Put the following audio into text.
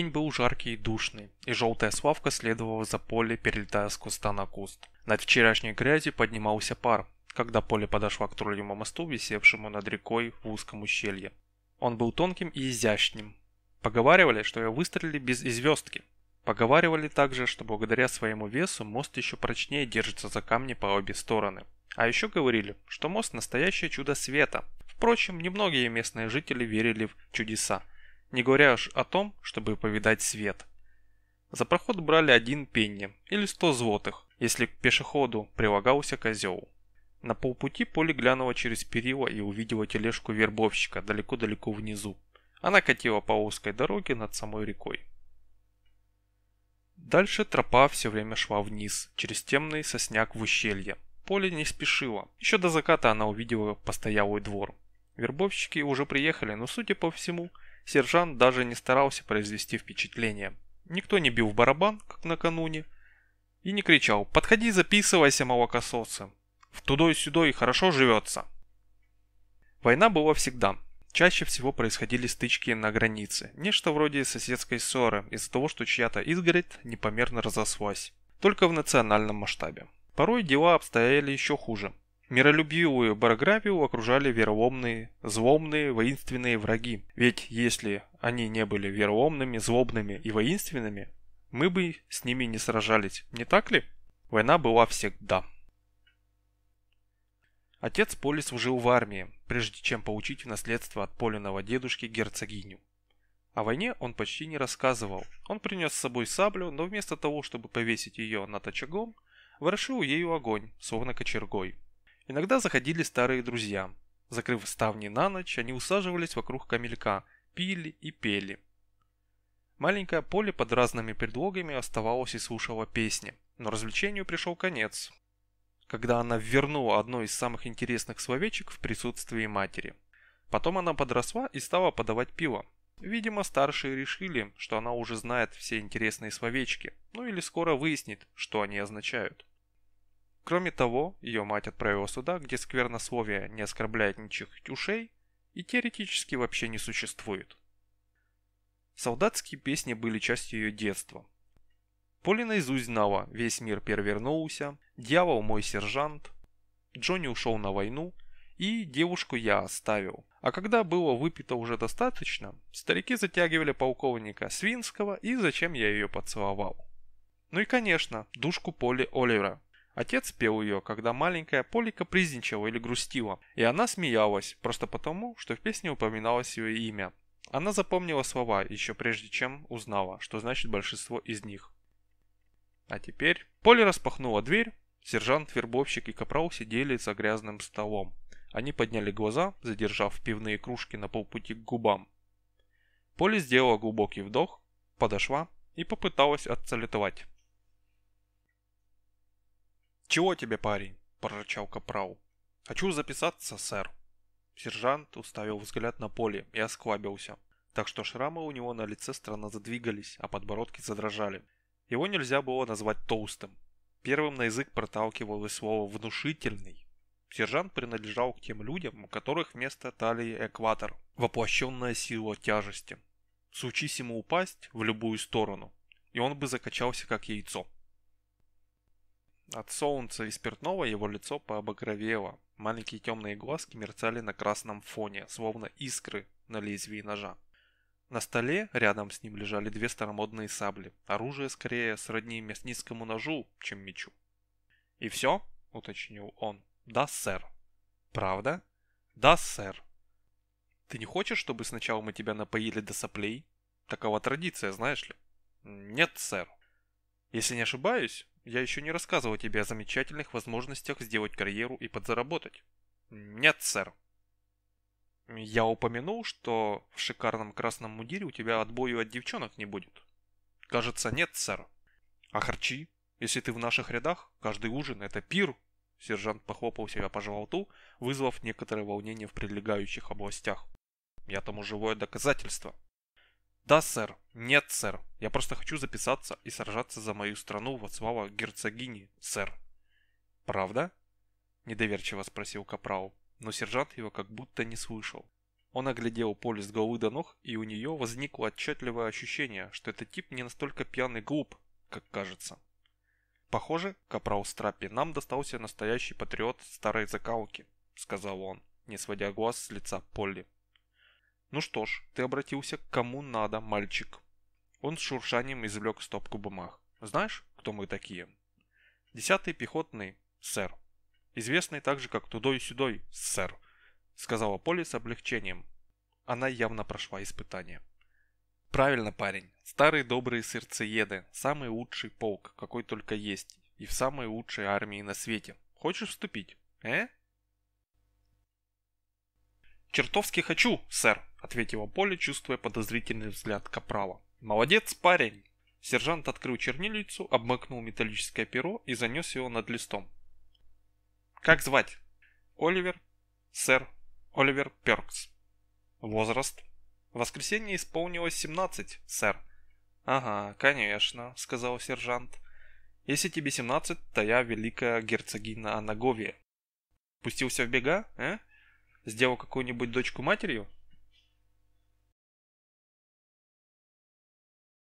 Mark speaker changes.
Speaker 1: День был жаркий и душный, и желтая славка следовала за поле, перелетая с куста на куст. Над вчерашней грязью поднимался пар, когда поле подошла к троллевому мосту, висевшему над рекой в узком ущелье. Он был тонким и изящным. Поговаривали, что ее выстрелили без известки. Поговаривали также, что благодаря своему весу мост еще прочнее держится за камни по обе стороны. А еще говорили, что мост настоящее чудо света. Впрочем, немногие местные жители верили в чудеса не говоря уж о том, чтобы повидать свет. За проход брали один пенни или сто злотых, если к пешеходу прилагался козел. На полпути Поле глянула через перила и увидела тележку вербовщика далеко-далеко внизу. Она катила по узкой дороге над самой рекой. Дальше тропа все время шла вниз, через темный сосняк в ущелье. Поле не спешила. Еще до заката она увидела постоялый двор. Вербовщики уже приехали, но, судя по всему, сержант даже не старался произвести впечатление. Никто не бил в барабан, как накануне, и не кричал «Подходи, записывайся, молокососы! В тудой-сюдой хорошо живется!» Война была всегда. Чаще всего происходили стычки на границе, нечто вроде соседской ссоры из-за того, что чья-то изгородь непомерно разослась, только в национальном масштабе. Порой дела обстояли еще хуже. Миролюбивую Барагравию окружали вероломные, злобные, воинственные враги. Ведь если они не были вероломными, злобными и воинственными, мы бы с ними не сражались, не так ли? Война была всегда. Отец Поли служил в армии, прежде чем получить в наследство от Полиного дедушки герцогиню. О войне он почти не рассказывал. Он принес с собой саблю, но вместо того, чтобы повесить ее над очагом, ворошил ею огонь, словно кочергой. Иногда заходили старые друзья. Закрыв ставни на ночь, они усаживались вокруг камелька, пили и пели. Маленькое поле под разными предлогами оставалось и слушало песни, но развлечению пришел конец, когда она вернула одно из самых интересных словечек в присутствии матери. Потом она подросла и стала подавать пиво. Видимо, старшие решили, что она уже знает все интересные словечки, ну или скоро выяснит, что они означают. Кроме того, ее мать отправила сюда, где сквернословие не оскорбляет ничьих ушей и теоретически вообще не существует. Солдатские песни были частью ее детства. Поля наизусть знала «Весь мир перевернулся», «Дьявол мой сержант», «Джонни ушел на войну» и «Девушку я оставил». А когда было выпито уже достаточно, старики затягивали полковника Свинского и «Зачем я ее поцеловал». Ну и конечно, душку Поли Оливера, Отец пел ее, когда маленькая Полика призничала или грустила, и она смеялась, просто потому, что в песне упоминалось ее имя. Она запомнила слова, еще прежде чем узнала, что значит большинство из них. А теперь Поля распахнула дверь, сержант, вербовщик и капрал сидели за грязным столом. Они подняли глаза, задержав пивные кружки на полпути к губам. Поля сделала глубокий вдох, подошла и попыталась отсалютовать. «Чего тебе, парень?» – прорычал Капрал. «Хочу записаться, сэр». Сержант уставил взгляд на поле и осклабился, так что шрамы у него на лице странно задвигались, а подбородки задрожали. Его нельзя было назвать толстым. Первым на язык проталкивалось слово «внушительный». Сержант принадлежал к тем людям, у которых вместо талии экватор, воплощенная сила тяжести. Случись ему упасть в любую сторону, и он бы закачался как яйцо. От солнца и спиртного его лицо пообагровело, Маленькие темные глазки мерцали на красном фоне, словно искры на лезвии ножа. На столе рядом с ним лежали две старомодные сабли. Оружие скорее сродни мясницкому ножу, чем мечу. «И все?» — уточнил он. «Да, сэр». «Правда?» «Да, сэр». «Ты не хочешь, чтобы сначала мы тебя напоили до соплей?» «Такова традиция, знаешь ли?» «Нет, сэр», если не ошибаюсь, я еще не рассказывал тебе о замечательных возможностях сделать карьеру и подзаработать. Нет, сэр. Я упомянул, что в шикарном красном мундире у тебя отбою от девчонок не будет. Кажется, нет, сэр. А харчи? Если ты в наших рядах, каждый ужин — это пир. Сержант похлопал себя по животу, вызвав некоторое волнение в прилегающих областях. Я тому живое доказательство. Да, сэр. Нет, сэр. Я просто хочу записаться и сражаться за мою страну во славу герцогини, сэр. Правда? Недоверчиво спросил Капрау. но сержант его как будто не слышал. Он оглядел Поли с головы до ног, и у нее возникло отчетливое ощущение, что этот тип не настолько пьяный глуп, как кажется. «Похоже, Капрау Страппи, нам достался настоящий патриот старой закалки», — сказал он, не сводя глаз с лица Полли. «Ну что ж, ты обратился к кому надо, мальчик». Он с шуршанием извлек стопку бумаг. «Знаешь, кто мы такие?» «Десятый пехотный, сэр. Известный также как Тудой-Сюдой, сэр», — сказала Поли с облегчением. Она явно прошла испытание. «Правильно, парень. Старые добрые сердцееды. Самый лучший полк, какой только есть. И в самой лучшей армии на свете. Хочешь вступить? Э?» «Чертовски хочу, сэр!» ответила Поля, чувствуя подозрительный взгляд Капрала. «Молодец, парень!» Сержант открыл чернильницу, обмакнул металлическое перо и занес его над листом. «Как звать?» «Оливер, сэр Оливер Перкс». «Возраст?» «В воскресенье исполнилось 17, сэр». «Ага, конечно», — сказал сержант. «Если тебе 17, то я великая герцогиня Анаговия». «Пустился в бега, э? Сделал какую-нибудь дочку матерью?»